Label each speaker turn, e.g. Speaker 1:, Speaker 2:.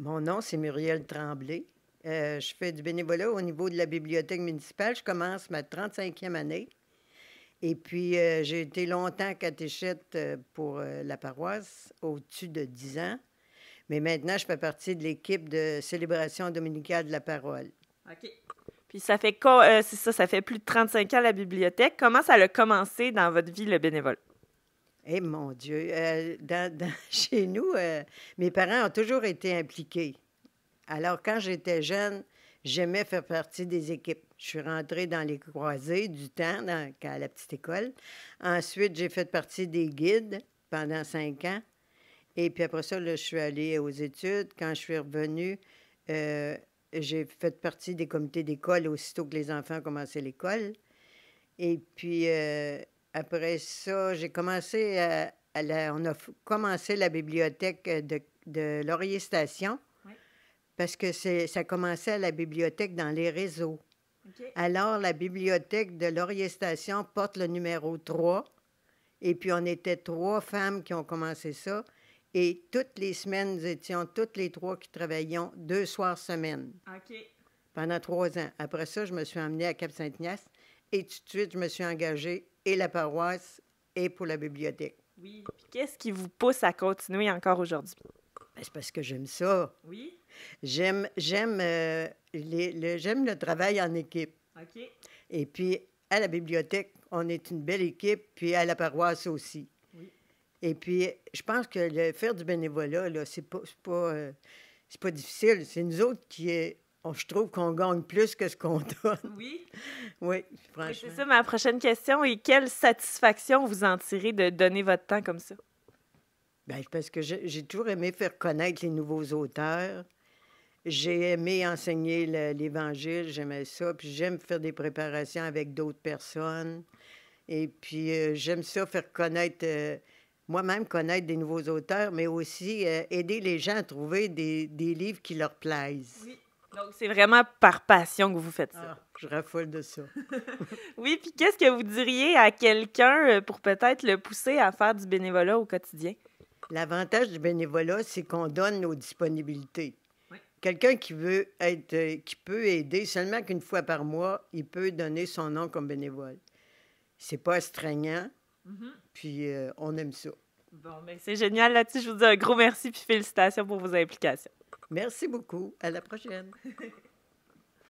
Speaker 1: Mon nom, c'est Muriel Tremblay. Euh, je fais du bénévolat au niveau de la bibliothèque municipale. Je commence ma 35e année. Et puis, euh, j'ai été longtemps catéchète euh, pour la paroisse, au-dessus de 10 ans. Mais maintenant, je fais partie de l'équipe de célébration dominicale de la parole.
Speaker 2: OK. Puis ça fait, ça, ça fait plus de 35 ans la bibliothèque. Comment ça a commencé dans votre vie, le bénévolat?
Speaker 1: Eh mon Dieu, euh, chez nous, euh, mes parents ont toujours été impliqués. Alors quand j'étais jeune, j'aimais faire partie des équipes. Je suis rentrée dans les croisées du temps, dans, à la petite école. Ensuite, j'ai fait partie des guides pendant cinq ans. Et puis après ça, je suis allée aux études. Quand je suis revenue, euh, j'ai fait partie des comités d'école aussitôt que les enfants commencé l'école. Et puis, après ça, j'ai commencé à, la, on a commencé la bibliothèque de, de Laurier Station parce que ça commençait à la bibliothèque dans les réseaux. Alors, la bibliothèque de Laurier Station porte le numéro 3. Et puis, on était trois femmes qui ont commencé ça. Et toutes les semaines, nous étions toutes les trois qui travaillions deux soirs semaine. Pendant trois ans. Après ça, je me suis emmenée à Cap-Saint-Ignace et tout de suite, je me suis engagée et la paroisse et pour la bibliothèque. Oui. qu'est-ce qui vous pousse à continuer encore aujourd'hui? Ben, c'est parce que j'aime ça. Oui. J'aime, j'aime, euh, le, j'aime le travail en équipe. OK. Et puis, à la bibliothèque, on est une belle équipe, puis à la paroisse aussi. Oui. Et puis, je pense que le faire du bénévolat, là, c'est pas, c'est pas, euh, difficile. C'est nous autres qui, Oh, je trouve qu'on gagne plus que ce qu'on donne. Oui.
Speaker 2: oui, franchement. C'est ça ma prochaine question. Et quelle satisfaction vous en tirez de donner votre temps comme ça?
Speaker 1: Bien, parce que j'ai toujours aimé faire connaître les nouveaux auteurs. J'ai aimé enseigner l'Évangile, j'aimais ça. Puis j'aime faire des préparations avec d'autres personnes. Et puis euh, j'aime ça faire connaître, euh, moi-même connaître des nouveaux auteurs, mais aussi euh, aider les gens à trouver des, des
Speaker 2: livres qui leur plaisent. Oui. Donc, c'est vraiment par passion que vous faites ça. Ah, je raffole de ça. oui, puis qu'est-ce que vous diriez à quelqu'un euh, pour peut-être le pousser à faire du bénévolat au quotidien? L'avantage du bénévolat, c'est qu'on donne nos disponibilités.
Speaker 1: Quelqu'un qui veut être, euh, qui peut aider seulement qu'une fois par mois, il peut donner son nom comme bénévole. C'est pas astreignant, mm-hmm. puis euh,
Speaker 2: on aime ça. Bon, mais ben, c'est génial là-dessus. Je vous dis un gros merci puis félicitations pour vos implications. Merci beaucoup. À la prochaine.